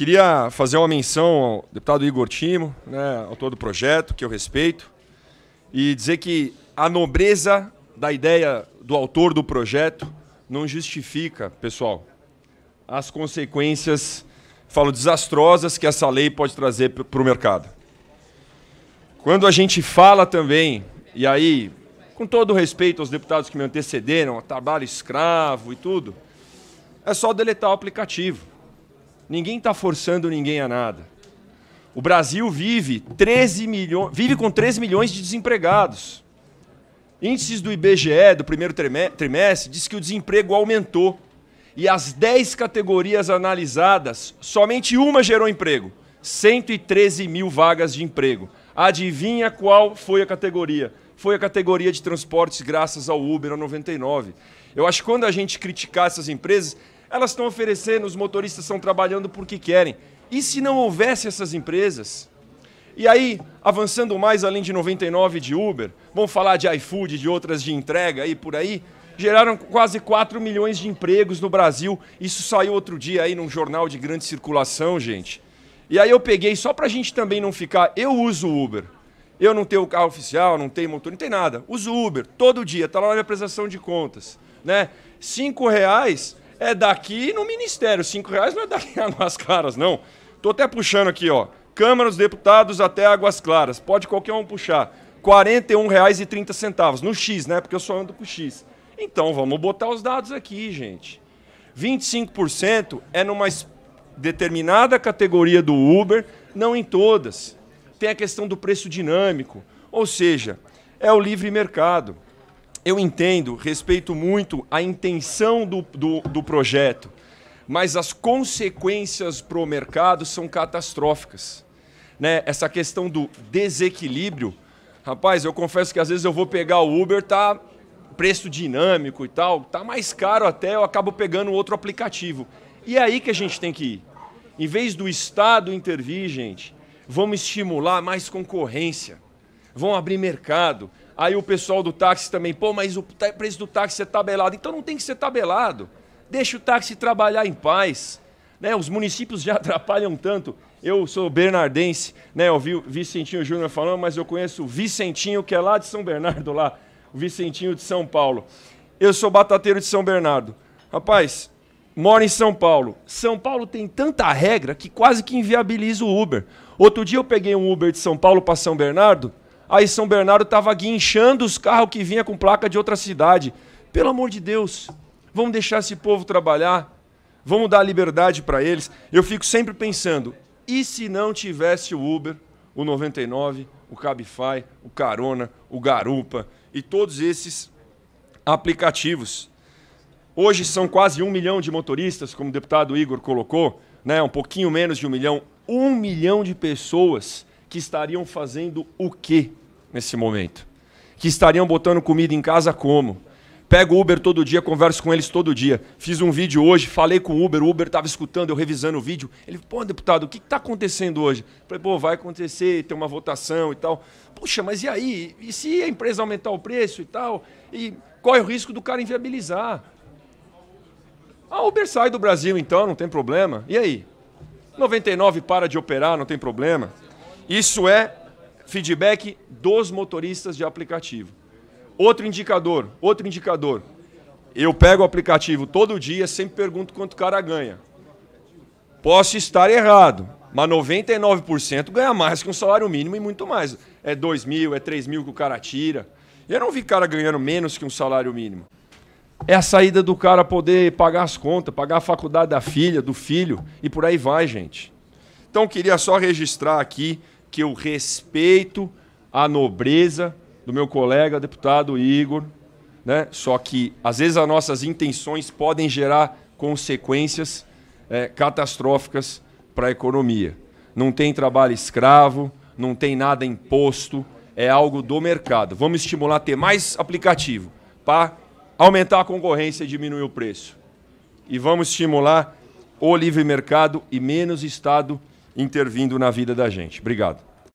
Queria fazer uma menção ao deputado Igor Timo, né, autor do projeto, que eu respeito, e dizer que a nobreza da ideia do autor do projeto não justifica, pessoal, as consequências, falo, desastrosas que essa lei pode trazer para o mercado. Quando a gente fala também, e aí, com todo respeito aos deputados que me antecederam, trabalho escravo e tudo, é só deletar o aplicativo. Ninguém está forçando ninguém a nada. O Brasil vive 13 milhões, vive com 13 milhões de desempregados. Índices do IBGE do primeiro trimestre diz que o desemprego aumentou. E as 10 categorias analisadas, somente uma gerou emprego. 113 mil vagas de emprego. Adivinha qual foi a categoria? Foi a categoria de transportes, graças ao Uber a 99. Eu acho que quando a gente criticar essas empresas, elas estão oferecendo, os motoristas estão trabalhando porque querem. E se não houvesse essas empresas? E aí, avançando mais além de 99 de Uber, vamos falar de iFood, de outras de entrega aí por aí, geraram quase 4 milhões de empregos no Brasil. Isso saiu outro dia aí num jornal de grande circulação, gente. E aí eu peguei, só pra gente também não ficar, eu uso Uber. Eu não tenho carro oficial, não tenho motor, não tem nada. Uso Uber todo dia, tá lá na minha prestação de contas, né? Cinco reais é daqui no ministério. Cinco reais não é daqui em Águas Claras, não. Tô até puxando aqui, ó. Câmara dos Deputados até Águas Claras. Pode qualquer um puxar. R$ 41,30 no X, né? Porque eu só ando com X. Então vamos botar os dados aqui, gente. 25% é numa determinada categoria do Uber, não em todas. Tem a questão do preço dinâmico, ou seja, é o livre mercado eu entendo, respeito muito a intenção do, do, do projeto, mas as consequências para o mercado são catastróficas. Né? Essa questão do desequilíbrio. Rapaz, eu confesso que às vezes eu vou pegar o Uber, tá preço dinâmico e tal, tá mais caro até, eu acabo pegando outro aplicativo. E é aí que a gente tem que ir. Em vez do Estado intervir, gente, vamos estimular mais concorrência, vão abrir mercado, Aí o pessoal do táxi também, pô, mas o preço do táxi é tabelado. Então não tem que ser tabelado. Deixa o táxi trabalhar em paz. Né? Os municípios já atrapalham tanto. Eu sou bernardense, né? Eu vi o Vicentinho Júnior falando, mas eu conheço o Vicentinho, que é lá de São Bernardo, lá. O Vicentinho de São Paulo. Eu sou batateiro de São Bernardo. Rapaz, moro em São Paulo. São Paulo tem tanta regra que quase que inviabiliza o Uber. Outro dia eu peguei um Uber de São Paulo para São Bernardo Aí São Bernardo estava guinchando os carros que vinha com placa de outra cidade. Pelo amor de Deus, vamos deixar esse povo trabalhar, vamos dar liberdade para eles. Eu fico sempre pensando, e se não tivesse o Uber, o 99, o Cabify, o Carona, o Garupa e todos esses aplicativos? Hoje são quase um milhão de motoristas, como o deputado Igor colocou, né? um pouquinho menos de um milhão. Um milhão de pessoas que estariam fazendo o quê? nesse momento, que estariam botando comida em casa como? Pego o Uber todo dia, converso com eles todo dia. Fiz um vídeo hoje, falei com o Uber, o Uber estava escutando, eu revisando o vídeo. Ele, pô, deputado, o que está acontecendo hoje? falei, pô, vai acontecer, tem uma votação e tal. Puxa, mas e aí? E se a empresa aumentar o preço e tal? E corre é o risco do cara inviabilizar. Ah, Uber sai do Brasil então, não tem problema. E aí? 99 para de operar, não tem problema. Isso é feedback dos motoristas de aplicativo. Outro indicador, outro indicador. Eu pego o aplicativo todo dia, sempre pergunto quanto o cara ganha. Posso estar errado, mas 99% ganha mais que um salário mínimo e muito mais. É 2 mil, é 3 mil que o cara tira. Eu não vi cara ganhando menos que um salário mínimo. É a saída do cara poder pagar as contas, pagar a faculdade da filha, do filho e por aí vai, gente. Então, queria só registrar aqui que eu respeito a nobreza do meu colega deputado Igor, né? Só que às vezes as nossas intenções podem gerar consequências é, catastróficas para a economia. Não tem trabalho escravo, não tem nada imposto, é algo do mercado. Vamos estimular ter mais aplicativo para aumentar a concorrência e diminuir o preço. E vamos estimular o livre mercado e menos Estado intervindo na vida da gente. Obrigado.